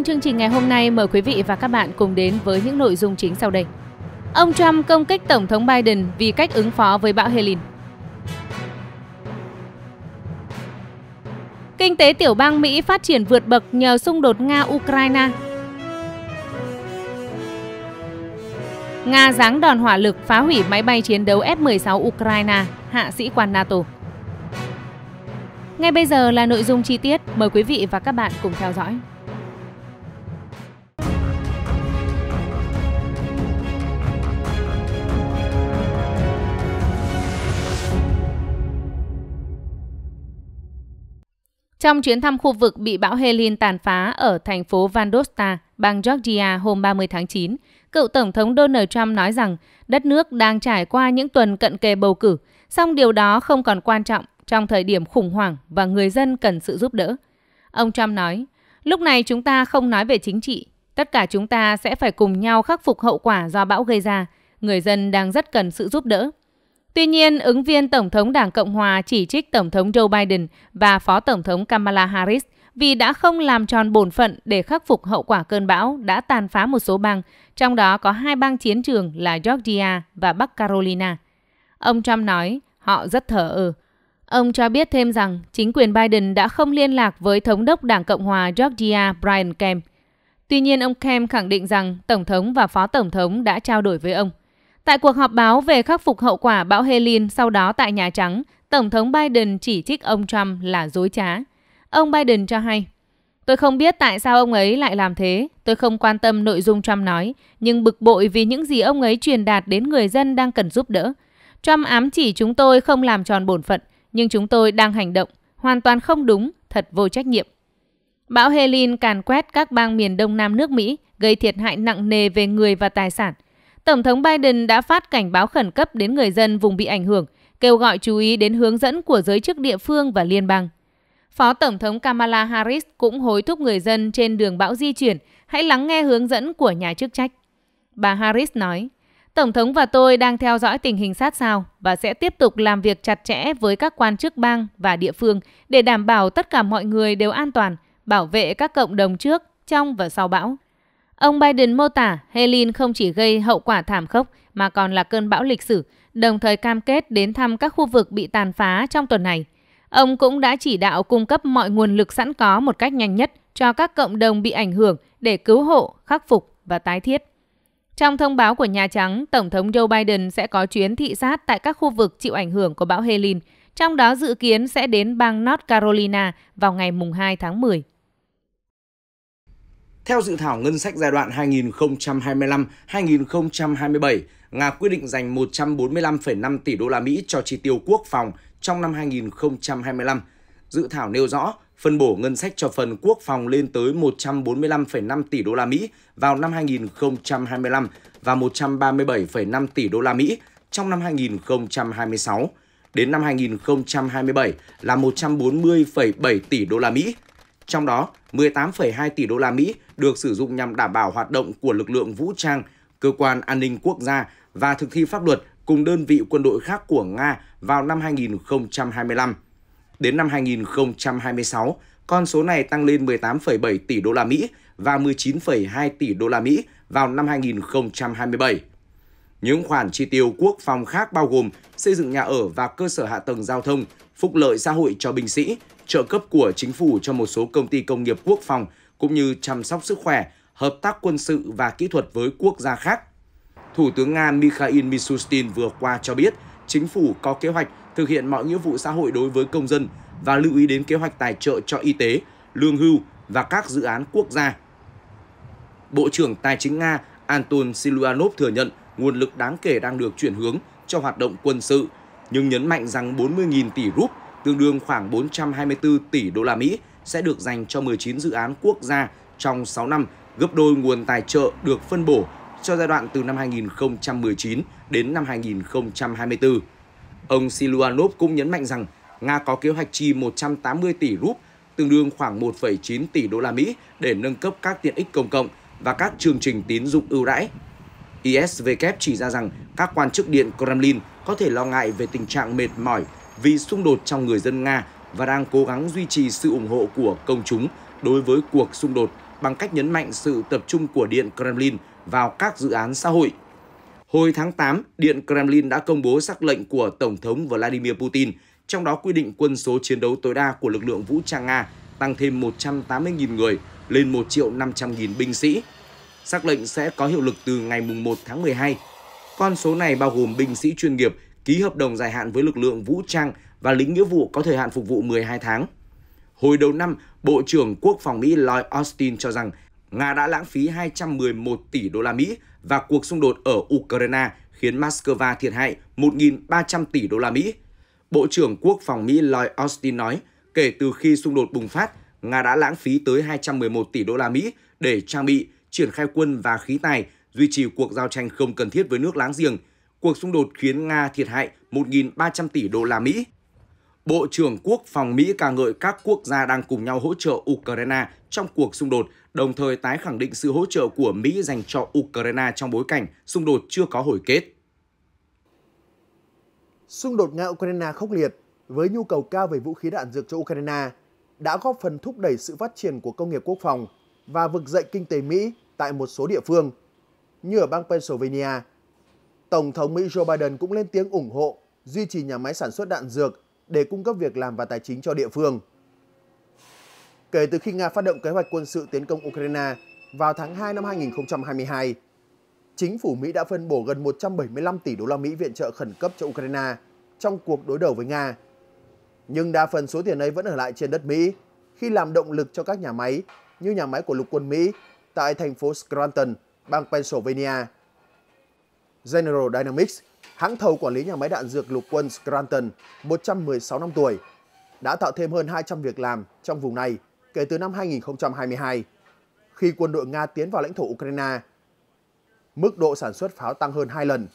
Trong vâng, chương trình ngày hôm nay, mời quý vị và các bạn cùng đến với những nội dung chính sau đây. Ông Trump công kích Tổng thống Biden vì cách ứng phó với bão Helene. Kinh tế tiểu bang Mỹ phát triển vượt bậc nhờ xung đột Nga-Ukraine. Nga giáng đòn hỏa lực phá hủy máy bay chiến đấu F-16 Ukraine, hạ sĩ quan NATO. Ngay bây giờ là nội dung chi tiết, mời quý vị và các bạn cùng theo dõi. Trong chuyến thăm khu vực bị bão Helene tàn phá ở thành phố Vandosta, bang Georgia hôm 30 tháng 9, cựu Tổng thống Donald Trump nói rằng đất nước đang trải qua những tuần cận kề bầu cử, song điều đó không còn quan trọng trong thời điểm khủng hoảng và người dân cần sự giúp đỡ. Ông Trump nói, lúc này chúng ta không nói về chính trị, tất cả chúng ta sẽ phải cùng nhau khắc phục hậu quả do bão gây ra. Người dân đang rất cần sự giúp đỡ. Tuy nhiên, ứng viên Tổng thống Đảng Cộng Hòa chỉ trích Tổng thống Joe Biden và Phó Tổng thống Kamala Harris vì đã không làm tròn bổn phận để khắc phục hậu quả cơn bão đã tàn phá một số bang, trong đó có hai bang chiến trường là Georgia và Bắc Carolina. Ông Trump nói, họ rất thở ơ. Ông cho biết thêm rằng chính quyền Biden đã không liên lạc với Thống đốc Đảng Cộng Hòa Georgia Brian Kemp. Tuy nhiên, ông Kemp khẳng định rằng Tổng thống và Phó Tổng thống đã trao đổi với ông. Tại cuộc họp báo về khắc phục hậu quả bão Helene sau đó tại Nhà Trắng, Tổng thống Biden chỉ trích ông Trump là dối trá. Ông Biden cho hay, Tôi không biết tại sao ông ấy lại làm thế, tôi không quan tâm nội dung Trump nói, nhưng bực bội vì những gì ông ấy truyền đạt đến người dân đang cần giúp đỡ. Trump ám chỉ chúng tôi không làm tròn bổn phận, nhưng chúng tôi đang hành động, hoàn toàn không đúng, thật vô trách nhiệm. Bão Helene càn quét các bang miền Đông Nam nước Mỹ, gây thiệt hại nặng nề về người và tài sản – Tổng thống Biden đã phát cảnh báo khẩn cấp đến người dân vùng bị ảnh hưởng, kêu gọi chú ý đến hướng dẫn của giới chức địa phương và liên bang. Phó Tổng thống Kamala Harris cũng hối thúc người dân trên đường bão di chuyển hãy lắng nghe hướng dẫn của nhà chức trách. Bà Harris nói, Tổng thống và tôi đang theo dõi tình hình sát sao và sẽ tiếp tục làm việc chặt chẽ với các quan chức bang và địa phương để đảm bảo tất cả mọi người đều an toàn, bảo vệ các cộng đồng trước, trong và sau bão. Ông Biden mô tả Helene không chỉ gây hậu quả thảm khốc mà còn là cơn bão lịch sử, đồng thời cam kết đến thăm các khu vực bị tàn phá trong tuần này. Ông cũng đã chỉ đạo cung cấp mọi nguồn lực sẵn có một cách nhanh nhất cho các cộng đồng bị ảnh hưởng để cứu hộ, khắc phục và tái thiết. Trong thông báo của Nhà Trắng, Tổng thống Joe Biden sẽ có chuyến thị sát tại các khu vực chịu ảnh hưởng của bão Helene, trong đó dự kiến sẽ đến bang North Carolina vào ngày 2 tháng 10. Theo dự thảo ngân sách giai đoạn 2025-2027, Nga quyết định dành 145,5 tỷ đô la Mỹ cho chi tiêu quốc phòng trong năm 2025. Dự thảo nêu rõ phân bổ ngân sách cho phần quốc phòng lên tới 145,5 tỷ đô la Mỹ vào năm 2025 và 137,5 tỷ đô la Mỹ trong năm 2026 đến năm 2027 là 140,7 tỷ đô la Mỹ trong đó, 18,2 tỷ đô la Mỹ được sử dụng nhằm đảm bảo hoạt động của lực lượng vũ trang, cơ quan an ninh quốc gia và thực thi pháp luật cùng đơn vị quân đội khác của Nga vào năm 2025. Đến năm 2026, con số này tăng lên 18,7 tỷ đô la Mỹ và 19,2 tỷ đô la Mỹ vào năm 2027. Những khoản chi tiêu quốc phòng khác bao gồm xây dựng nhà ở và cơ sở hạ tầng giao thông phúc lợi xã hội cho binh sĩ, trợ cấp của chính phủ cho một số công ty công nghiệp quốc phòng, cũng như chăm sóc sức khỏe, hợp tác quân sự và kỹ thuật với quốc gia khác. Thủ tướng Nga Mikhail Mishustin vừa qua cho biết, chính phủ có kế hoạch thực hiện mọi nghĩa vụ xã hội đối với công dân và lưu ý đến kế hoạch tài trợ cho y tế, lương hưu và các dự án quốc gia. Bộ trưởng Tài chính Nga Anton Siluanov thừa nhận nguồn lực đáng kể đang được chuyển hướng cho hoạt động quân sự nhưng nhấn mạnh rằng 40.000 tỷ rúp, tương đương khoảng 424 tỷ đô la Mỹ sẽ được dành cho 19 dự án quốc gia trong 6 năm, gấp đôi nguồn tài trợ được phân bổ cho giai đoạn từ năm 2019 đến năm 2024. Ông Siluanov cũng nhấn mạnh rằng Nga có kế hoạch chi 180 tỷ rúp, tương đương khoảng 1,9 tỷ đô la Mỹ để nâng cấp các tiện ích công cộng và các chương trình tín dụng ưu đãi. ISVK chỉ ra rằng các quan chức Điện Kremlin có thể lo ngại về tình trạng mệt mỏi vì xung đột trong người dân Nga và đang cố gắng duy trì sự ủng hộ của công chúng đối với cuộc xung đột bằng cách nhấn mạnh sự tập trung của Điện Kremlin vào các dự án xã hội. Hồi tháng 8, Điện Kremlin đã công bố sắc lệnh của Tổng thống Vladimir Putin, trong đó quy định quân số chiến đấu tối đa của lực lượng vũ trang Nga tăng thêm 180.000 người lên 1 500.000 binh sĩ. Sắc lệnh sẽ có hiệu lực từ ngày 1 tháng 12 con số này bao gồm binh sĩ chuyên nghiệp ký hợp đồng dài hạn với lực lượng vũ trang và lính nghĩa vụ có thời hạn phục vụ 12 tháng. Hồi đầu năm, Bộ trưởng Quốc phòng Mỹ Lloyd Austin cho rằng Nga đã lãng phí 211 tỷ đô la Mỹ và cuộc xung đột ở Ukraine khiến Moscow thiệt hại 1.300 tỷ đô la Mỹ. Bộ trưởng Quốc phòng Mỹ Lloyd Austin nói, kể từ khi xung đột bùng phát, Nga đã lãng phí tới 211 tỷ đô la Mỹ để trang bị, triển khai quân và khí tài duy trì cuộc giao tranh không cần thiết với nước láng giềng. Cuộc xung đột khiến Nga thiệt hại 1.300 tỷ đô la Mỹ. Bộ trưởng Quốc phòng Mỹ ca ngợi các quốc gia đang cùng nhau hỗ trợ Ukraine trong cuộc xung đột, đồng thời tái khẳng định sự hỗ trợ của Mỹ dành cho Ukraine trong bối cảnh xung đột chưa có hồi kết. Xung đột Nga-Ukraine khốc liệt với nhu cầu cao về vũ khí đạn dược cho Ukraine đã góp phần thúc đẩy sự phát triển của công nghiệp quốc phòng và vực dậy kinh tế Mỹ tại một số địa phương – như ở bang Pennsylvania. Tổng thống Mỹ Joe Biden cũng lên tiếng ủng hộ duy trì nhà máy sản xuất đạn dược để cung cấp việc làm và tài chính cho địa phương. Kể từ khi Nga phát động kế hoạch quân sự tiến công Ukraine vào tháng 2 năm 2022, chính phủ Mỹ đã phân bổ gần 175 tỷ đô la Mỹ viện trợ khẩn cấp cho Ukraine trong cuộc đối đầu với Nga. Nhưng đa phần số tiền ấy vẫn ở lại trên đất Mỹ khi làm động lực cho các nhà máy như nhà máy của lục quân Mỹ tại thành phố Scranton, bang Pennsylvania. General Dynamics, hãng thầu quản lý nhà máy đạn dược lục quân Scranton, 116 năm tuổi, đã tạo thêm hơn 200 việc làm trong vùng này kể từ năm 2022, khi quân đội Nga tiến vào lãnh thổ Ukraine. Mức độ sản xuất pháo tăng hơn 2 lần.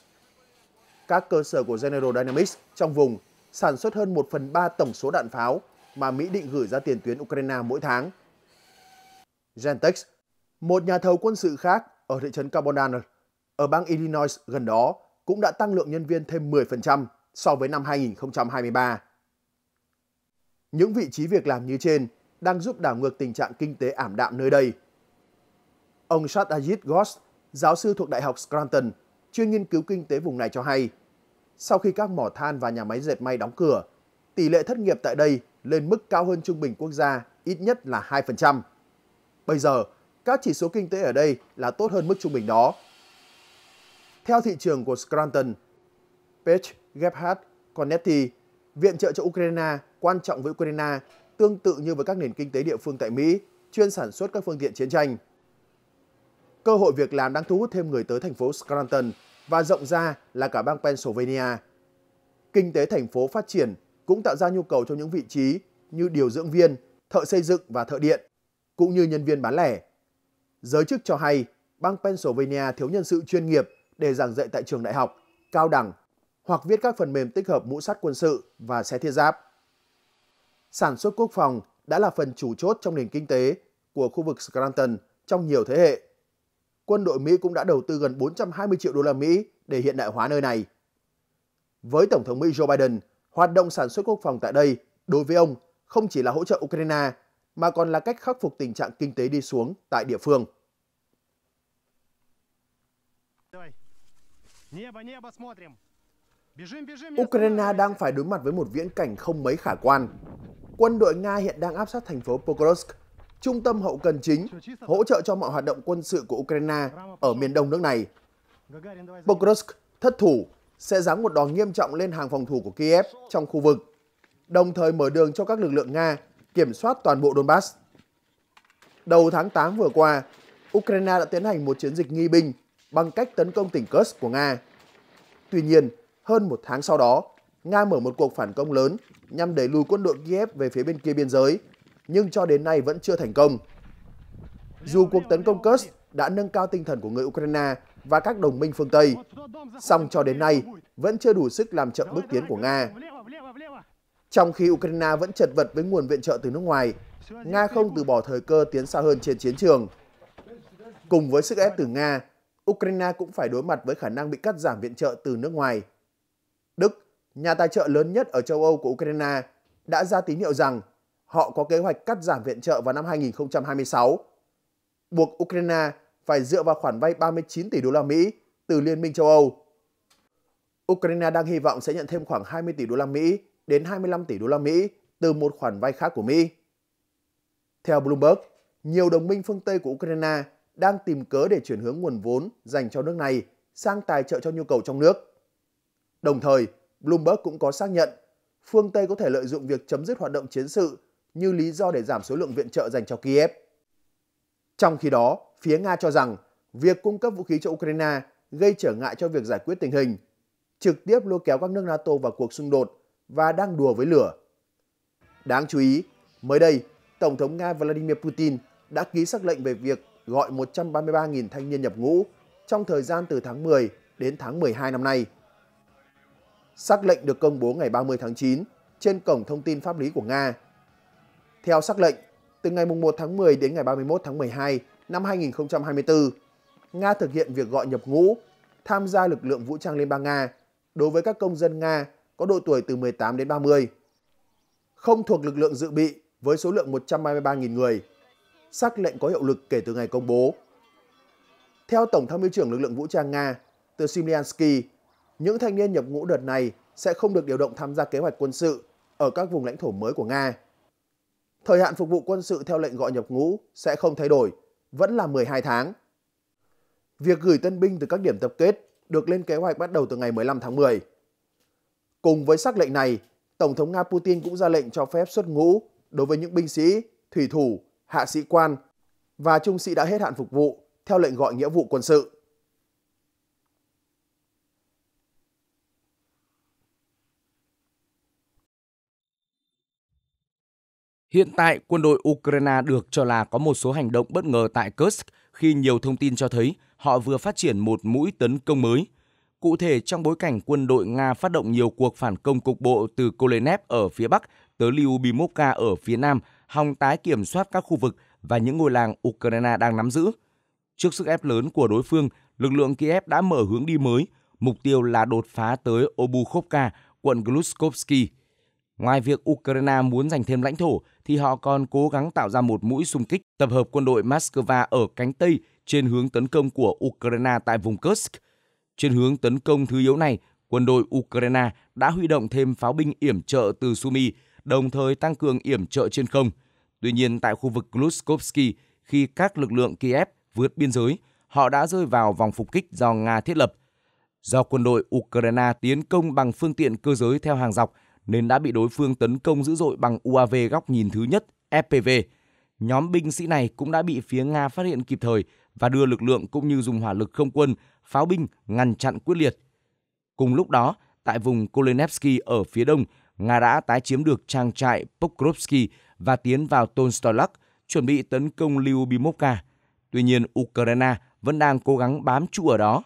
Các cơ sở của General Dynamics trong vùng sản xuất hơn 1 phần 3 tổng số đạn pháo mà Mỹ định gửi ra tiền tuyến Ukraine mỗi tháng. Gentex, một nhà thầu quân sự khác ở thị trấn Carbonell ở bang Illinois gần đó cũng đã tăng lượng nhân viên thêm 10% so với năm 2023. Những vị trí việc làm như trên đang giúp đảo ngược tình trạng kinh tế ảm đạm nơi đây. Ông Satyajit Ghosh, giáo sư thuộc Đại học Scranton, chuyên nghiên cứu kinh tế vùng này cho hay, sau khi các mỏ than và nhà máy dệt may đóng cửa, tỷ lệ thất nghiệp tại đây lên mức cao hơn trung bình quốc gia ít nhất là 2%. Bây giờ, các chỉ số kinh tế ở đây là tốt hơn mức trung bình đó. Theo thị trường của Scranton, Page, Gebhardt, Cornetti, viện trợ cho Ukraine quan trọng với Ukraine tương tự như với các nền kinh tế địa phương tại Mỹ chuyên sản xuất các phương tiện chiến tranh. Cơ hội việc làm đang thu hút thêm người tới thành phố Scranton và rộng ra là cả bang Pennsylvania. Kinh tế thành phố phát triển cũng tạo ra nhu cầu cho những vị trí như điều dưỡng viên, thợ xây dựng và thợ điện, cũng như nhân viên bán lẻ. Giới chức cho hay bang Pennsylvania thiếu nhân sự chuyên nghiệp để giảng dạy tại trường đại học, cao đẳng hoặc viết các phần mềm tích hợp mũ sắt quân sự và xe thiết giáp. Sản xuất quốc phòng đã là phần chủ chốt trong nền kinh tế của khu vực Scranton trong nhiều thế hệ. Quân đội Mỹ cũng đã đầu tư gần 420 triệu đô la Mỹ để hiện đại hóa nơi này. Với Tổng thống Mỹ Joe Biden, hoạt động sản xuất quốc phòng tại đây đối với ông không chỉ là hỗ trợ Ukraine mà còn là cách khắc phục tình trạng kinh tế đi xuống tại địa phương. Ukraine đang phải đối mặt với một viễn cảnh không mấy khả quan. Quân đội Nga hiện đang áp sát thành phố Pokrovsk, trung tâm hậu cần chính, hỗ trợ cho mọi hoạt động quân sự của Ukraine ở miền đông nước này. Pokrovsk thất thủ sẽ giáng một đòn nghiêm trọng lên hàng phòng thủ của Kiev trong khu vực, đồng thời mở đường cho các lực lượng Nga kiểm soát toàn bộ Donbass. Đầu tháng 8 vừa qua, Ukraine đã tiến hành một chiến dịch nghi binh bằng cách tấn công tỉnh Kursk của Nga. Tuy nhiên, hơn một tháng sau đó, Nga mở một cuộc phản công lớn nhằm đẩy lùi quân đội Kiev về phía bên kia biên giới, nhưng cho đến nay vẫn chưa thành công. Dù cuộc tấn công Kursk đã nâng cao tinh thần của người Ukraine và các đồng minh phương Tây, song cho đến nay vẫn chưa đủ sức làm chậm bước tiến của Nga. Trong khi Ukraine vẫn chật vật với nguồn viện trợ từ nước ngoài, Nga không từ bỏ thời cơ tiến xa hơn trên chiến trường. Cùng với sức ép từ Nga, Ukraine cũng phải đối mặt với khả năng bị cắt giảm viện trợ từ nước ngoài. Đức, nhà tài trợ lớn nhất ở châu Âu của Ukraine, đã ra tín hiệu rằng họ có kế hoạch cắt giảm viện trợ vào năm 2026, buộc Ukraine phải dựa vào khoản vay 39 tỷ đô la Mỹ từ Liên minh châu Âu. Ukraine đang hy vọng sẽ nhận thêm khoảng 20 tỷ đô la Mỹ đến 25 tỷ đô la Mỹ từ một khoản vay khác của Mỹ. Theo Bloomberg, nhiều đồng minh phương Tây của Ukraine đang tìm cớ để chuyển hướng nguồn vốn dành cho nước này sang tài trợ cho nhu cầu trong nước. Đồng thời, Bloomberg cũng có xác nhận phương Tây có thể lợi dụng việc chấm dứt hoạt động chiến sự như lý do để giảm số lượng viện trợ dành cho Kiev. Trong khi đó, phía Nga cho rằng việc cung cấp vũ khí cho Ukraine gây trở ngại cho việc giải quyết tình hình, trực tiếp lôi kéo các nước NATO vào cuộc xung đột và đang đùa với lửa. Đáng chú ý, mới đây, Tổng thống Nga Vladimir Putin đã ký sắc lệnh về việc gọi 133.000 thanh niên nhập ngũ trong thời gian từ tháng 10 đến tháng 12 năm nay. Sắc lệnh được công bố ngày 30 tháng 9 trên cổng thông tin pháp lý của Nga. Theo sắc lệnh, từ ngày 1 tháng 10 đến ngày 31 tháng 12 năm 2024, Nga thực hiện việc gọi nhập ngũ, tham gia lực lượng vũ trang Liên bang Nga đối với các công dân Nga có độ tuổi từ 18 đến 30, không thuộc lực lượng dự bị với số lượng 133.000 người. Sắc lệnh có hiệu lực kể từ ngày công bố. Theo Tổng tham mưu trưởng lực lượng vũ trang Nga, từ Simliansky, những thanh niên nhập ngũ đợt này sẽ không được điều động tham gia kế hoạch quân sự ở các vùng lãnh thổ mới của Nga. Thời hạn phục vụ quân sự theo lệnh gọi nhập ngũ sẽ không thay đổi, vẫn là 12 tháng. Việc gửi tân binh từ các điểm tập kết được lên kế hoạch bắt đầu từ ngày 15 tháng 10. Cùng với sắc lệnh này, Tổng thống Nga Putin cũng ra lệnh cho phép xuất ngũ đối với những binh sĩ, thủy thủ, hạ sĩ quan và trung sĩ đã hết hạn phục vụ theo lệnh gọi nghĩa vụ quân sự. Hiện tại, quân đội Ukraine được cho là có một số hành động bất ngờ tại Kursk khi nhiều thông tin cho thấy họ vừa phát triển một mũi tấn công mới – Cụ thể, trong bối cảnh quân đội Nga phát động nhiều cuộc phản công cục bộ từ Kolenev ở phía Bắc tới Lyubimovka ở phía Nam, hòng tái kiểm soát các khu vực và những ngôi làng Ukraine đang nắm giữ. Trước sức ép lớn của đối phương, lực lượng Kiev đã mở hướng đi mới, mục tiêu là đột phá tới Obukhovka, quận Gluskovsky. Ngoài việc Ukraine muốn giành thêm lãnh thổ, thì họ còn cố gắng tạo ra một mũi xung kích tập hợp quân đội Moscow ở cánh Tây trên hướng tấn công của Ukraine tại vùng Kursk – trên hướng tấn công thứ yếu này, quân đội Ukraine đã huy động thêm pháo binh yểm trợ từ Sumy, đồng thời tăng cường yểm trợ trên không. Tuy nhiên, tại khu vực Gluskovsky, khi các lực lượng Kiev vượt biên giới, họ đã rơi vào vòng phục kích do Nga thiết lập. Do quân đội Ukraine tiến công bằng phương tiện cơ giới theo hàng dọc, nên đã bị đối phương tấn công dữ dội bằng UAV góc nhìn thứ nhất FPV nhóm binh sĩ này cũng đã bị phía Nga phát hiện kịp thời và đưa lực lượng cũng như dùng hỏa lực không quân, pháo binh ngăn chặn quyết liệt. Cùng lúc đó, tại vùng Kolenevsky ở phía đông, Nga đã tái chiếm được trang trại Pokrovsky và tiến vào Tolstoylak, chuẩn bị tấn công Lyubimovka. Tuy nhiên, Ukraine vẫn đang cố gắng bám trụ ở đó.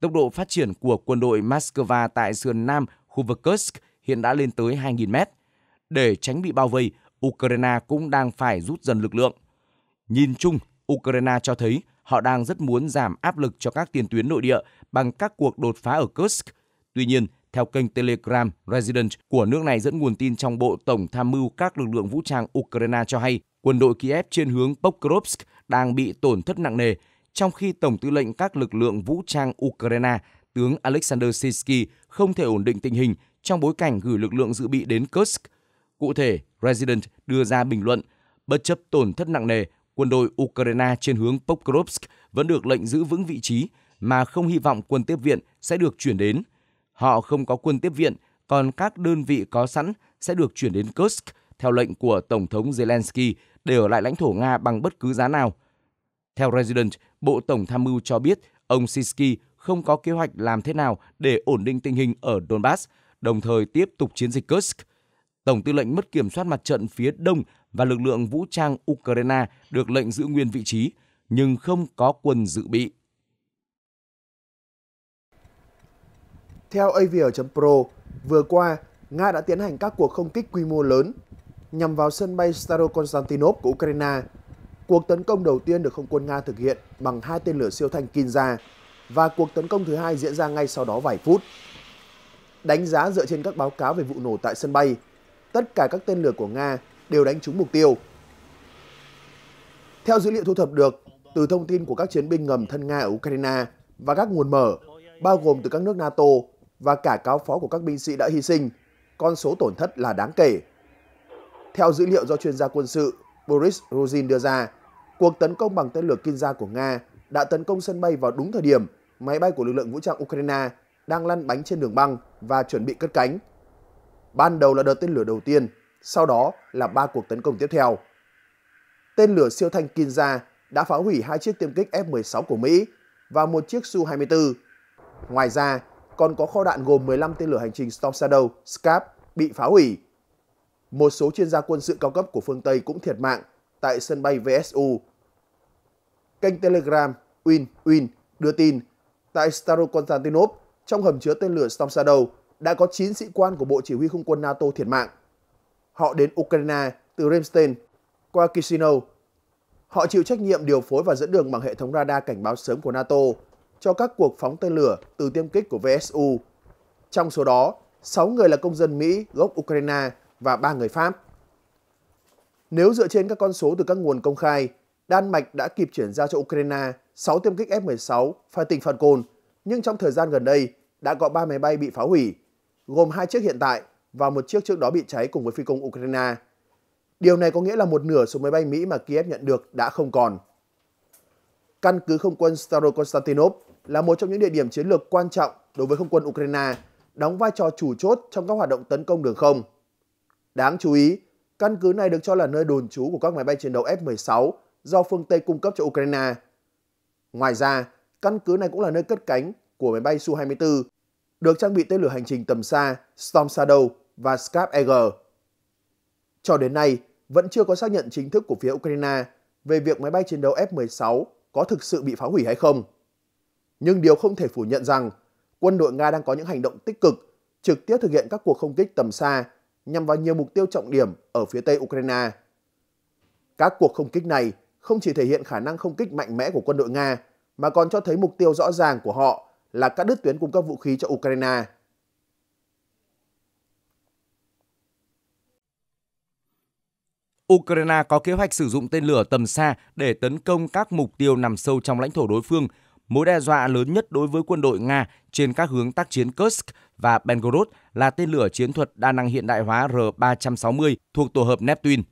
Tốc độ phát triển của quân đội Moscow tại sườn nam khu vực Kursk hiện đã lên tới 2.000 mét. Để tránh bị bao vây, Ukraine cũng đang phải rút dần lực lượng. Nhìn chung, Ukraine cho thấy họ đang rất muốn giảm áp lực cho các tiền tuyến nội địa bằng các cuộc đột phá ở Kursk. Tuy nhiên, theo kênh Telegram Resident của nước này dẫn nguồn tin trong Bộ Tổng Tham mưu các lực lượng vũ trang Ukraine cho hay quân đội Kiev trên hướng Pokrovsk đang bị tổn thất nặng nề, trong khi Tổng tư lệnh các lực lượng vũ trang Ukraine tướng Alexander Sisky không thể ổn định tình hình trong bối cảnh gửi lực lượng dự bị đến Kursk. Cụ thể, Resident đưa ra bình luận, bất chấp tổn thất nặng nề, quân đội Ukraine trên hướng Pokrovsk vẫn được lệnh giữ vững vị trí mà không hy vọng quân tiếp viện sẽ được chuyển đến. Họ không có quân tiếp viện, còn các đơn vị có sẵn sẽ được chuyển đến Kursk theo lệnh của Tổng thống Zelensky để ở lại lãnh thổ Nga bằng bất cứ giá nào. Theo Resident, Bộ Tổng Tham mưu cho biết ông Sisky không có kế hoạch làm thế nào để ổn định tình hình ở Donbass, đồng thời tiếp tục chiến dịch Kursk – Tổng tư lệnh mất kiểm soát mặt trận phía đông và lực lượng vũ trang Ukraine được lệnh giữ nguyên vị trí, nhưng không có quân dự bị. Theo Avr. pro vừa qua, Nga đã tiến hành các cuộc không kích quy mô lớn nhằm vào sân bay Starokonstantinov của Ukraine. Cuộc tấn công đầu tiên được không quân Nga thực hiện bằng hai tên lửa siêu thanh Kinza và cuộc tấn công thứ hai diễn ra ngay sau đó vài phút. Đánh giá dựa trên các báo cáo về vụ nổ tại sân bay, tất cả các tên lửa của Nga đều đánh trúng mục tiêu. Theo dữ liệu thu thập được từ thông tin của các chiến binh ngầm thân Nga ở Ukraine và các nguồn mở, bao gồm từ các nước NATO và cả cáo phó của các binh sĩ đã hy sinh, con số tổn thất là đáng kể. Theo dữ liệu do chuyên gia quân sự Boris Ruzin đưa ra, cuộc tấn công bằng tên lửa Kinza của Nga đã tấn công sân bay vào đúng thời điểm máy bay của lực lượng vũ trang Ukraine đang lăn bánh trên đường băng và chuẩn bị cất cánh ban đầu là đợt tên lửa đầu tiên, sau đó là ba cuộc tấn công tiếp theo. Tên lửa siêu thanh Kinza đã phá hủy hai chiếc tiêm kích F-16 của Mỹ và một chiếc Su-24. Ngoài ra, còn có kho đạn gồm 15 tên lửa hành trình Storm Shadow, SCAP bị phá hủy. Một số chuyên gia quân sự cao cấp của phương Tây cũng thiệt mạng tại sân bay VSU. Kênh Telegram Win Win đưa tin tại Starokonstantinov trong hầm chứa tên lửa Storm Shadow đã có 9 sĩ quan của Bộ Chỉ huy Không quân NATO thiệt mạng. Họ đến Ukraine từ Remstein qua Kisino. Họ chịu trách nhiệm điều phối và dẫn đường bằng hệ thống radar cảnh báo sớm của NATO cho các cuộc phóng tên lửa từ tiêm kích của VSU. Trong số đó, 6 người là công dân Mỹ gốc Ukraine và 3 người Pháp. Nếu dựa trên các con số từ các nguồn công khai, Đan Mạch đã kịp chuyển giao cho Ukraine 6 tiêm kích F-16 phải tỉnh Fighting Falcon, nhưng trong thời gian gần đây đã có 3 máy bay bị phá hủy gồm hai chiếc hiện tại và một chiếc trước đó bị cháy cùng với phi công Ukraine. Điều này có nghĩa là một nửa số máy bay Mỹ mà Kiev nhận được đã không còn. Căn cứ không quân Starokonstantinov là một trong những địa điểm chiến lược quan trọng đối với không quân Ukraine, đóng vai trò chủ chốt trong các hoạt động tấn công đường không. Đáng chú ý, căn cứ này được cho là nơi đồn trú của các máy bay chiến đấu F-16 do phương Tây cung cấp cho Ukraine. Ngoài ra, căn cứ này cũng là nơi cất cánh của máy bay Su-24 được trang bị tên lửa hành trình tầm xa Storm Shadow và Scap eg Cho đến nay, vẫn chưa có xác nhận chính thức của phía Ukraine về việc máy bay chiến đấu F-16 có thực sự bị phá hủy hay không. Nhưng điều không thể phủ nhận rằng, quân đội Nga đang có những hành động tích cực, trực tiếp thực hiện các cuộc không kích tầm xa nhằm vào nhiều mục tiêu trọng điểm ở phía tây Ukraine. Các cuộc không kích này không chỉ thể hiện khả năng không kích mạnh mẽ của quân đội Nga, mà còn cho thấy mục tiêu rõ ràng của họ là cắt đứt tuyến cung cấp vũ khí cho Ukraine. Ukraine có kế hoạch sử dụng tên lửa tầm xa để tấn công các mục tiêu nằm sâu trong lãnh thổ đối phương, mối đe dọa lớn nhất đối với quân đội Nga trên các hướng tác chiến Kursk và Belgorod là tên lửa chiến thuật đa năng hiện đại hóa R-360 thuộc tổ hợp Neptune.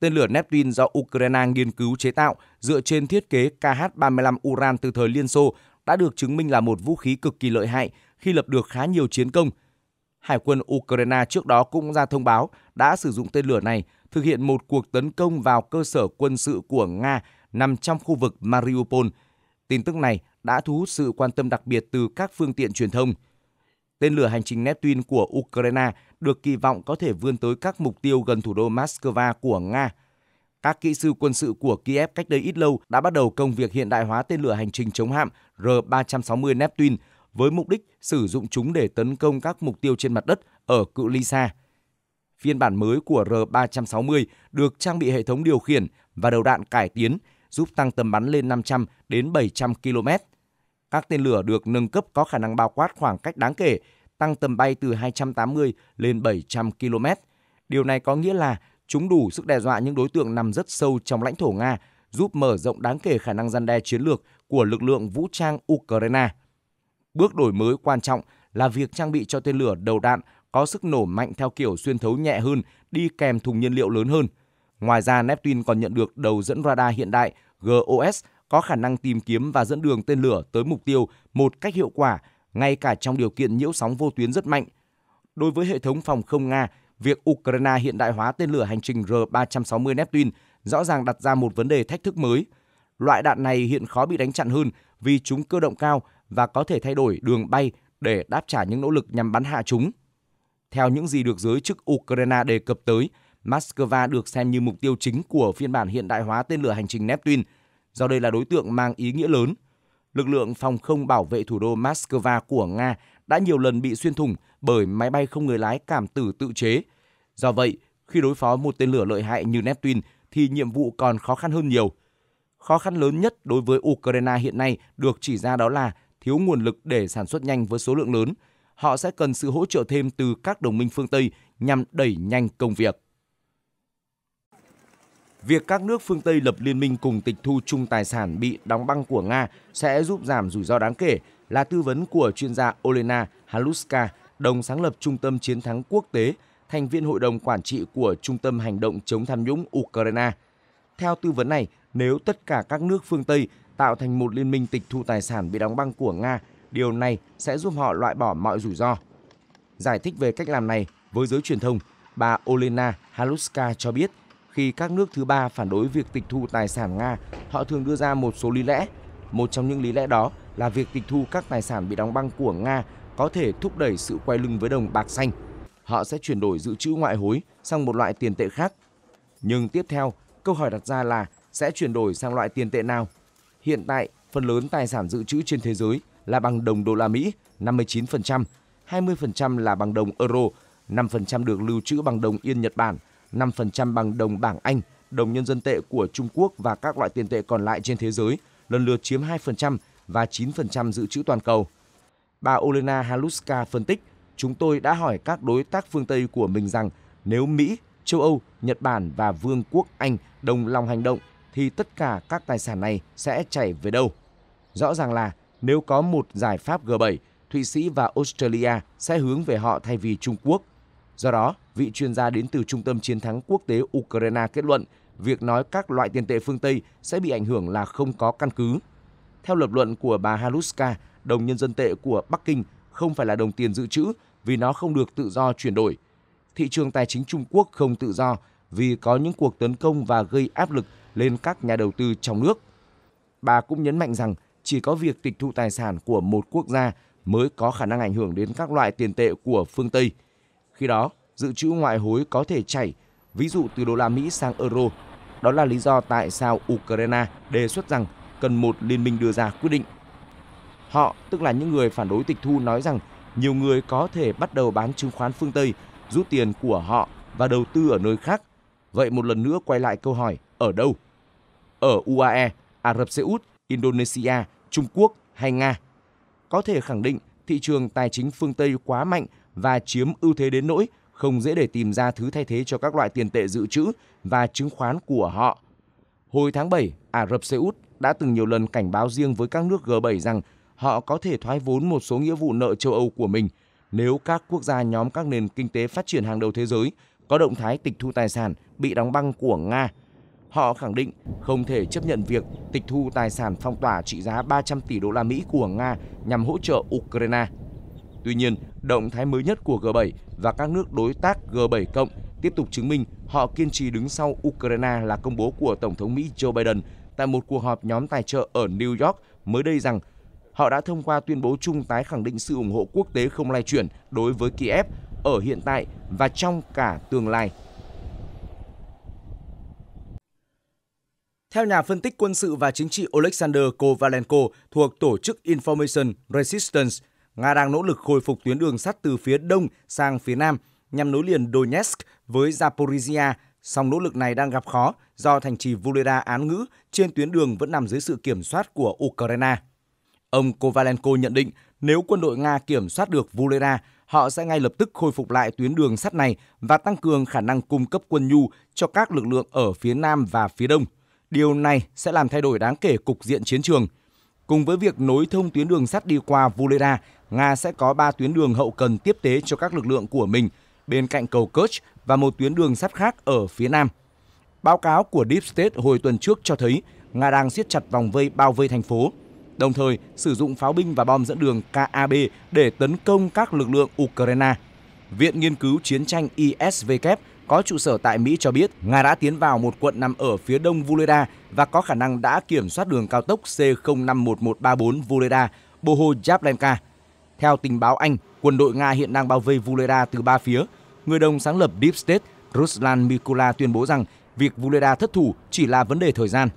Tên lửa Neptune do Ukraine nghiên cứu chế tạo dựa trên thiết kế KH-35 Uran từ thời Liên Xô đã được chứng minh là một vũ khí cực kỳ lợi hại khi lập được khá nhiều chiến công. Hải quân Ukraine trước đó cũng ra thông báo đã sử dụng tên lửa này thực hiện một cuộc tấn công vào cơ sở quân sự của Nga nằm trong khu vực Mariupol. Tin tức này đã thu hút sự quan tâm đặc biệt từ các phương tiện truyền thông. Tên lửa hành trình Neptune của Ukraine được kỳ vọng có thể vươn tới các mục tiêu gần thủ đô Moscow của Nga – các kỹ sư quân sự của Kiev cách đây ít lâu đã bắt đầu công việc hiện đại hóa tên lửa hành trình chống hạm R-360 Neptune với mục đích sử dụng chúng để tấn công các mục tiêu trên mặt đất ở cự ly xa. Phiên bản mới của R-360 được trang bị hệ thống điều khiển và đầu đạn cải tiến, giúp tăng tầm bắn lên 500 đến 700 km. Các tên lửa được nâng cấp có khả năng bao quát khoảng cách đáng kể, tăng tầm bay từ 280 lên 700 km. Điều này có nghĩa là Chúng đủ sức đe dọa những đối tượng nằm rất sâu trong lãnh thổ Nga, giúp mở rộng đáng kể khả năng gian đe chiến lược của lực lượng vũ trang Ukraine. Bước đổi mới quan trọng là việc trang bị cho tên lửa đầu đạn có sức nổ mạnh theo kiểu xuyên thấu nhẹ hơn, đi kèm thùng nhiên liệu lớn hơn. Ngoài ra, Neptune còn nhận được đầu dẫn radar hiện đại GOS có khả năng tìm kiếm và dẫn đường tên lửa tới mục tiêu một cách hiệu quả, ngay cả trong điều kiện nhiễu sóng vô tuyến rất mạnh. Đối với hệ thống phòng không Nga, việc Ukraine hiện đại hóa tên lửa hành trình R-360 Neptune rõ ràng đặt ra một vấn đề thách thức mới. Loại đạn này hiện khó bị đánh chặn hơn vì chúng cơ động cao và có thể thay đổi đường bay để đáp trả những nỗ lực nhằm bắn hạ chúng. Theo những gì được giới chức Ukraine đề cập tới, Moscow được xem như mục tiêu chính của phiên bản hiện đại hóa tên lửa hành trình Neptune, do đây là đối tượng mang ý nghĩa lớn. Lực lượng phòng không bảo vệ thủ đô Moscow của Nga đã nhiều lần bị xuyên thủng bởi máy bay không người lái cảm tử tự chế. Do vậy, khi đối phó một tên lửa lợi hại như Neptune thì nhiệm vụ còn khó khăn hơn nhiều. Khó khăn lớn nhất đối với Ukraine hiện nay được chỉ ra đó là thiếu nguồn lực để sản xuất nhanh với số lượng lớn. Họ sẽ cần sự hỗ trợ thêm từ các đồng minh phương Tây nhằm đẩy nhanh công việc. Việc các nước phương Tây lập liên minh cùng tịch thu chung tài sản bị đóng băng của Nga sẽ giúp giảm rủi ro đáng kể là tư vấn của chuyên gia Olena Haluska, đồng sáng lập Trung tâm Chiến thắng Quốc tế, thành viên hội đồng quản trị của Trung tâm Hành động chống tham nhũng Ukraine. Theo tư vấn này, nếu tất cả các nước phương Tây tạo thành một liên minh tịch thu tài sản bị đóng băng của Nga, điều này sẽ giúp họ loại bỏ mọi rủi ro. Giải thích về cách làm này với giới truyền thông, bà Olena Haluska cho biết khi các nước thứ ba phản đối việc tịch thu tài sản Nga, họ thường đưa ra một số lý lẽ. Một trong những lý lẽ đó là việc tịch thu các tài sản bị đóng băng của Nga có thể thúc đẩy sự quay lưng với đồng bạc xanh. Họ sẽ chuyển đổi dự trữ ngoại hối sang một loại tiền tệ khác. Nhưng tiếp theo, câu hỏi đặt ra là sẽ chuyển đổi sang loại tiền tệ nào? Hiện tại, phần lớn tài sản dự trữ trên thế giới là bằng đồng đô la Mỹ 59%, 20% là bằng đồng euro, 5% được lưu trữ bằng đồng yên Nhật Bản, 5% bằng đồng bảng Anh, đồng nhân dân tệ của Trung Quốc và các loại tiền tệ còn lại trên thế giới lần lượt chiếm 2%, và 9% dự trữ toàn cầu. Bà Olena Haluska phân tích, chúng tôi đã hỏi các đối tác phương Tây của mình rằng nếu Mỹ, châu Âu, Nhật Bản và Vương quốc Anh đồng lòng hành động thì tất cả các tài sản này sẽ chảy về đâu. Rõ ràng là nếu có một giải pháp G7, Thụy Sĩ và Australia sẽ hướng về họ thay vì Trung Quốc. Do đó, vị chuyên gia đến từ Trung tâm Chiến thắng Quốc tế Ukraine kết luận việc nói các loại tiền tệ phương Tây sẽ bị ảnh hưởng là không có căn cứ. Theo lập luận của bà Haluska, đồng nhân dân tệ của Bắc Kinh không phải là đồng tiền dự trữ vì nó không được tự do chuyển đổi. Thị trường tài chính Trung Quốc không tự do vì có những cuộc tấn công và gây áp lực lên các nhà đầu tư trong nước. Bà cũng nhấn mạnh rằng chỉ có việc tịch thu tài sản của một quốc gia mới có khả năng ảnh hưởng đến các loại tiền tệ của phương Tây. Khi đó, dự trữ ngoại hối có thể chảy, ví dụ từ đô la Mỹ sang euro. Đó là lý do tại sao Ukraine đề xuất rằng cần một liên minh đưa ra quyết định. Họ, tức là những người phản đối tịch thu nói rằng nhiều người có thể bắt đầu bán chứng khoán phương Tây, rút tiền của họ và đầu tư ở nơi khác. Vậy một lần nữa quay lại câu hỏi, ở đâu? Ở UAE, Ả Rập Xê Út, Indonesia, Trung Quốc hay Nga? Có thể khẳng định thị trường tài chính phương Tây quá mạnh và chiếm ưu thế đến nỗi không dễ để tìm ra thứ thay thế cho các loại tiền tệ dự trữ và chứng khoán của họ. Hồi tháng 7, Ả Rập Xê Út đã từng nhiều lần cảnh báo riêng với các nước G7 rằng họ có thể thoái vốn một số nghĩa vụ nợ châu Âu của mình nếu các quốc gia nhóm các nền kinh tế phát triển hàng đầu thế giới có động thái tịch thu tài sản bị đóng băng của Nga. Họ khẳng định không thể chấp nhận việc tịch thu tài sản phong tỏa trị giá 300 tỷ đô la Mỹ của Nga nhằm hỗ trợ Ukraine. Tuy nhiên, động thái mới nhất của G7 và các nước đối tác G7 cộng tiếp tục chứng minh họ kiên trì đứng sau Ukraine là công bố của Tổng thống Mỹ Joe Biden tại một cuộc họp nhóm tài trợ ở New York mới đây rằng họ đã thông qua tuyên bố chung tái khẳng định sự ủng hộ quốc tế không lay chuyển đối với Kiev ở hiện tại và trong cả tương lai. Theo nhà phân tích quân sự và chính trị Alexander Kovalenko thuộc tổ chức Information Resistance, Nga đang nỗ lực khôi phục tuyến đường sắt từ phía đông sang phía nam nhằm nối liền Donetsk với Zaporizhia Song nỗ lực này đang gặp khó do thành trì Vuleda án ngữ trên tuyến đường vẫn nằm dưới sự kiểm soát của Ukraine. Ông Kovalenko nhận định nếu quân đội Nga kiểm soát được Vuleda, họ sẽ ngay lập tức khôi phục lại tuyến đường sắt này và tăng cường khả năng cung cấp quân nhu cho các lực lượng ở phía nam và phía đông. Điều này sẽ làm thay đổi đáng kể cục diện chiến trường. Cùng với việc nối thông tuyến đường sắt đi qua Vuleda, Nga sẽ có 3 tuyến đường hậu cần tiếp tế cho các lực lượng của mình – bên cạnh cầu Kerch và một tuyến đường sắt khác ở phía nam. Báo cáo của Deep State hồi tuần trước cho thấy Nga đang siết chặt vòng vây bao vây thành phố, đồng thời sử dụng pháo binh và bom dẫn đường KAB để tấn công các lực lượng Ukraine. Viện Nghiên cứu Chiến tranh ISW có trụ sở tại Mỹ cho biết Nga đã tiến vào một quận nằm ở phía đông Vuleda và có khả năng đã kiểm soát đường cao tốc C051134 Vuleda, Boho Yablanka theo tình báo Anh, quân đội Nga hiện đang bao vây Vuleda từ ba phía. Người đồng sáng lập Deep State Ruslan Mikula tuyên bố rằng việc Vuleda thất thủ chỉ là vấn đề thời gian.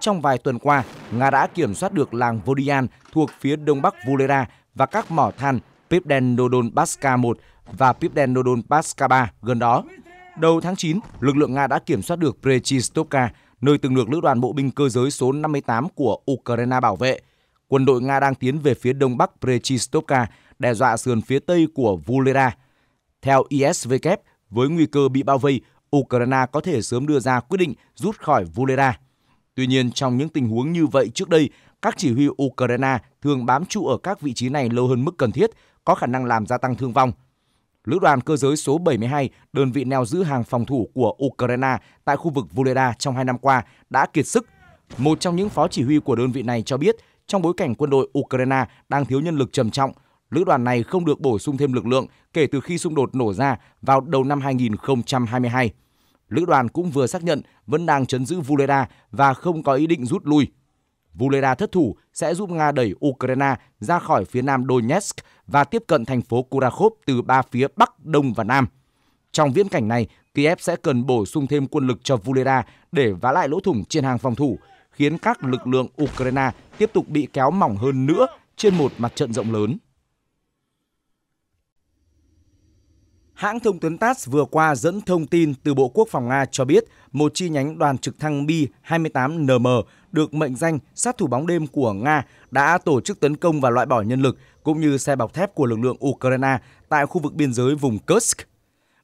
Trong vài tuần qua, Nga đã kiểm soát được làng Vodian thuộc phía đông bắc Vuleda và các mỏ than Pipdendodon Baska 1 và Pipdendodon Baska 3 gần đó. Đầu tháng 9, lực lượng Nga đã kiểm soát được Prechistopka, nơi từng được lữ đoàn bộ binh cơ giới số 58 của Ukraine bảo vệ – quân đội Nga đang tiến về phía đông bắc Prechistopka, đe dọa sườn phía tây của Vulera. Theo ISW, với nguy cơ bị bao vây, Ukraine có thể sớm đưa ra quyết định rút khỏi Vulera. Tuy nhiên, trong những tình huống như vậy trước đây, các chỉ huy Ukraine thường bám trụ ở các vị trí này lâu hơn mức cần thiết, có khả năng làm gia tăng thương vong. Lữ đoàn cơ giới số 72, đơn vị neo giữ hàng phòng thủ của Ukraine tại khu vực Voleda trong hai năm qua đã kiệt sức. Một trong những phó chỉ huy của đơn vị này cho biết – trong bối cảnh quân đội Ukraine đang thiếu nhân lực trầm trọng, lữ đoàn này không được bổ sung thêm lực lượng kể từ khi xung đột nổ ra vào đầu năm 2022. Lữ đoàn cũng vừa xác nhận vẫn đang chấn giữ Vuleda và không có ý định rút lui. Vuleda thất thủ sẽ giúp Nga đẩy Ukraine ra khỏi phía nam Donetsk và tiếp cận thành phố Kurakhov từ ba phía Bắc, Đông và Nam. Trong viễn cảnh này, Kiev sẽ cần bổ sung thêm quân lực cho Vuleda để vá lại lỗ thủng trên hàng phòng thủ, khiến các lực lượng Ukraine tiếp tục bị kéo mỏng hơn nữa trên một mặt trận rộng lớn. Hãng thông tấn TASS vừa qua dẫn thông tin từ Bộ Quốc phòng Nga cho biết một chi nhánh đoàn trực thăng Mi-28NM được mệnh danh sát thủ bóng đêm của Nga đã tổ chức tấn công và loại bỏ nhân lực cũng như xe bọc thép của lực lượng Ukraine tại khu vực biên giới vùng Kursk.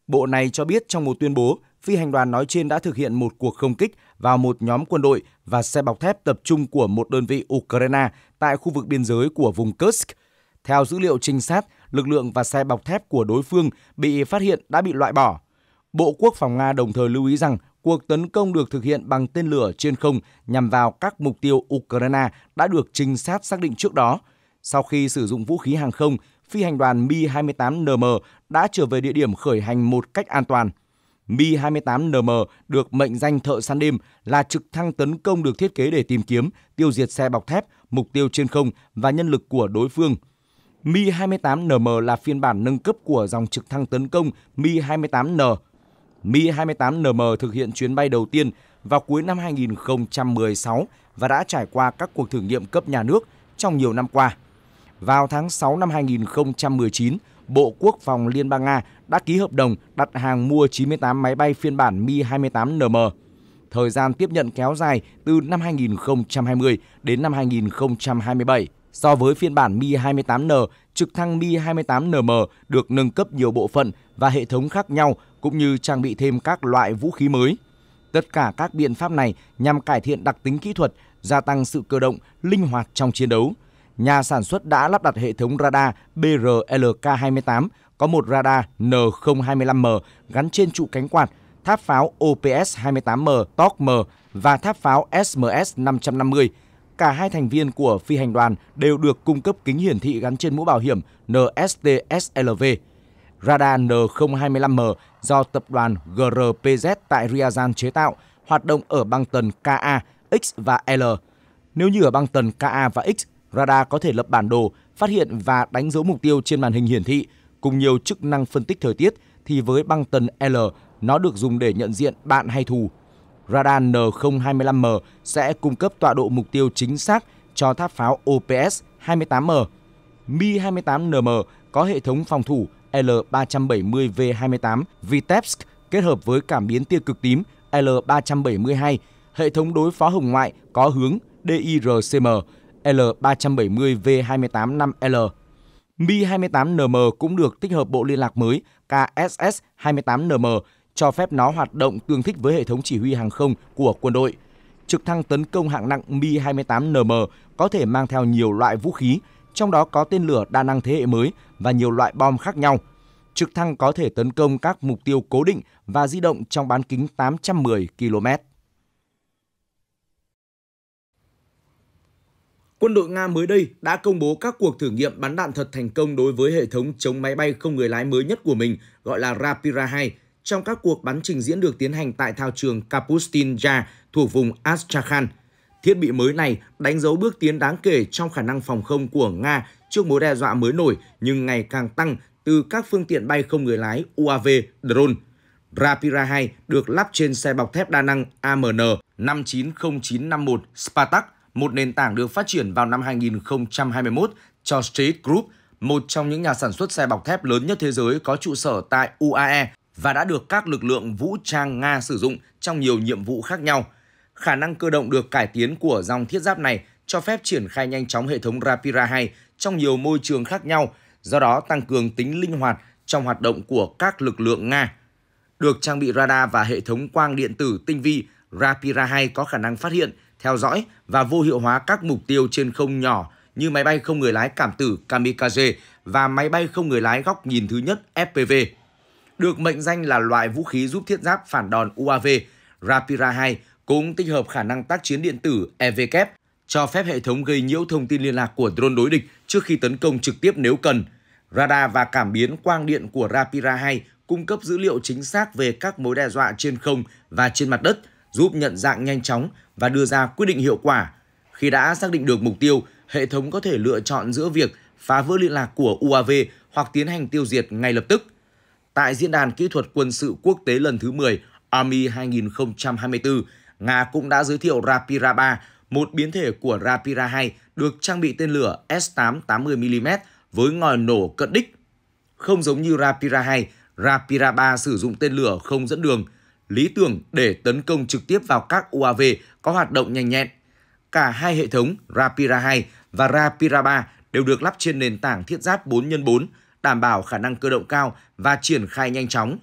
Bộ này cho biết trong một tuyên bố, phi hành đoàn nói trên đã thực hiện một cuộc không kích vào một nhóm quân đội và xe bọc thép tập trung của một đơn vị Ukraine tại khu vực biên giới của vùng Kursk. Theo dữ liệu trinh sát, lực lượng và xe bọc thép của đối phương bị phát hiện đã bị loại bỏ. Bộ Quốc phòng Nga đồng thời lưu ý rằng cuộc tấn công được thực hiện bằng tên lửa trên không nhằm vào các mục tiêu Ukraine đã được trinh sát xác định trước đó. Sau khi sử dụng vũ khí hàng không, phi hành đoàn Mi-28NM đã trở về địa điểm khởi hành một cách an toàn. Mi-28NM được mệnh danh thợ săn đêm là trực thăng tấn công được thiết kế để tìm kiếm, tiêu diệt xe bọc thép, mục tiêu trên không và nhân lực của đối phương. Mi-28NM là phiên bản nâng cấp của dòng trực thăng tấn công Mi-28N. Mi-28NM thực hiện chuyến bay đầu tiên vào cuối năm 2016 và đã trải qua các cuộc thử nghiệm cấp nhà nước trong nhiều năm qua vào tháng 6 năm 2019, Bộ Quốc phòng Liên bang Nga đã ký hợp đồng đặt hàng mua 98 máy bay phiên bản Mi-28NM. Thời gian tiếp nhận kéo dài từ năm 2020 đến năm 2027. So với phiên bản Mi-28N, trực thăng Mi-28NM được nâng cấp nhiều bộ phận và hệ thống khác nhau cũng như trang bị thêm các loại vũ khí mới. Tất cả các biện pháp này nhằm cải thiện đặc tính kỹ thuật, gia tăng sự cơ động, linh hoạt trong chiến đấu – nhà sản xuất đã lắp đặt hệ thống radar BRLK-28 có một radar N025M gắn trên trụ cánh quạt, tháp pháo OPS-28M TOC-M và tháp pháo SMS-550. Cả hai thành viên của phi hành đoàn đều được cung cấp kính hiển thị gắn trên mũ bảo hiểm NSTSLV. Radar N025M do tập đoàn GRPZ tại Ryazan chế tạo, hoạt động ở băng tần KA, X và L. Nếu như ở băng tần KA và X Radar có thể lập bản đồ, phát hiện và đánh dấu mục tiêu trên màn hình hiển thị, cùng nhiều chức năng phân tích thời tiết thì với băng tần L, nó được dùng để nhận diện bạn hay thù. Radar N025M sẽ cung cấp tọa độ mục tiêu chính xác cho tháp pháo OPS 28M. Mi-28NM có hệ thống phòng thủ L370V28 Vitebsk kết hợp với cảm biến tia cực tím L372, hệ thống đối phó hồng ngoại có hướng DIRCM L370V28-5L. Mi-28NM cũng được tích hợp bộ liên lạc mới KSS-28NM cho phép nó hoạt động tương thích với hệ thống chỉ huy hàng không của quân đội. Trực thăng tấn công hạng nặng Mi-28NM có thể mang theo nhiều loại vũ khí, trong đó có tên lửa đa năng thế hệ mới và nhiều loại bom khác nhau. Trực thăng có thể tấn công các mục tiêu cố định và di động trong bán kính 810 km. Quân đội Nga mới đây đã công bố các cuộc thử nghiệm bắn đạn thật thành công đối với hệ thống chống máy bay không người lái mới nhất của mình, gọi là Rapira 2, trong các cuộc bắn trình diễn được tiến hành tại thao trường Kapustinja thuộc vùng Astrakhan. Thiết bị mới này đánh dấu bước tiến đáng kể trong khả năng phòng không của Nga trước mối đe dọa mới nổi nhưng ngày càng tăng từ các phương tiện bay không người lái UAV, drone. Rapira 2 được lắp trên xe bọc thép đa năng AMN 590951 Spartak một nền tảng được phát triển vào năm 2021 cho Street Group, một trong những nhà sản xuất xe bọc thép lớn nhất thế giới có trụ sở tại UAE và đã được các lực lượng vũ trang Nga sử dụng trong nhiều nhiệm vụ khác nhau. Khả năng cơ động được cải tiến của dòng thiết giáp này cho phép triển khai nhanh chóng hệ thống Rapira 2 trong nhiều môi trường khác nhau, do đó tăng cường tính linh hoạt trong hoạt động của các lực lượng Nga. Được trang bị radar và hệ thống quang điện tử tinh vi, Rapira 2 có khả năng phát hiện theo dõi và vô hiệu hóa các mục tiêu trên không nhỏ như máy bay không người lái cảm tử Kamikaze và máy bay không người lái góc nhìn thứ nhất FPV. Được mệnh danh là loại vũ khí giúp thiết giáp phản đòn UAV, Rapira 2 cũng tích hợp khả năng tác chiến điện tử EVK, cho phép hệ thống gây nhiễu thông tin liên lạc của drone đối địch trước khi tấn công trực tiếp nếu cần. Radar và cảm biến quang điện của Rapira 2 cung cấp dữ liệu chính xác về các mối đe dọa trên không và trên mặt đất – giúp nhận dạng nhanh chóng và đưa ra quyết định hiệu quả. Khi đã xác định được mục tiêu, hệ thống có thể lựa chọn giữa việc phá vỡ liên lạc của UAV hoặc tiến hành tiêu diệt ngay lập tức. Tại Diễn đàn Kỹ thuật Quân sự Quốc tế lần thứ 10 Army 2024, Nga cũng đã giới thiệu Rapira 3, một biến thể của Rapira 2 được trang bị tên lửa S-8 80mm với ngòi nổ cận đích. Không giống như Rapira 2, Rapira 3 sử dụng tên lửa không dẫn đường – lý tưởng để tấn công trực tiếp vào các UAV có hoạt động nhanh nhẹn. Cả hai hệ thống Rapira 2 và Rapira 3 đều được lắp trên nền tảng thiết giáp 4x4, đảm bảo khả năng cơ động cao và triển khai nhanh chóng.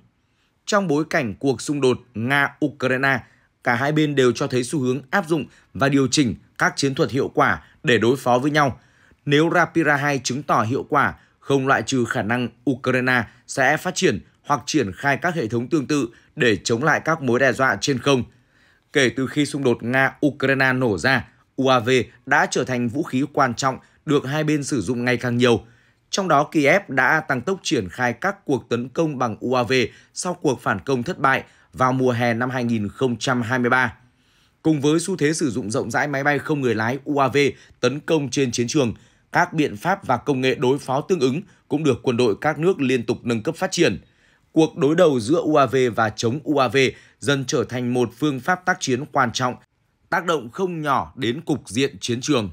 Trong bối cảnh cuộc xung đột Nga-Ukraine, cả hai bên đều cho thấy xu hướng áp dụng và điều chỉnh các chiến thuật hiệu quả để đối phó với nhau. Nếu Rapira 2 chứng tỏ hiệu quả, không loại trừ khả năng Ukraine sẽ phát triển hoặc triển khai các hệ thống tương tự để chống lại các mối đe dọa trên không. Kể từ khi xung đột Nga-Ukraine nổ ra, UAV đã trở thành vũ khí quan trọng được hai bên sử dụng ngày càng nhiều. Trong đó, Kiev đã tăng tốc triển khai các cuộc tấn công bằng UAV sau cuộc phản công thất bại vào mùa hè năm 2023. Cùng với xu thế sử dụng rộng rãi máy bay không người lái UAV tấn công trên chiến trường, các biện pháp và công nghệ đối phó tương ứng cũng được quân đội các nước liên tục nâng cấp phát triển – cuộc đối đầu giữa UAV và chống UAV dần trở thành một phương pháp tác chiến quan trọng, tác động không nhỏ đến cục diện chiến trường.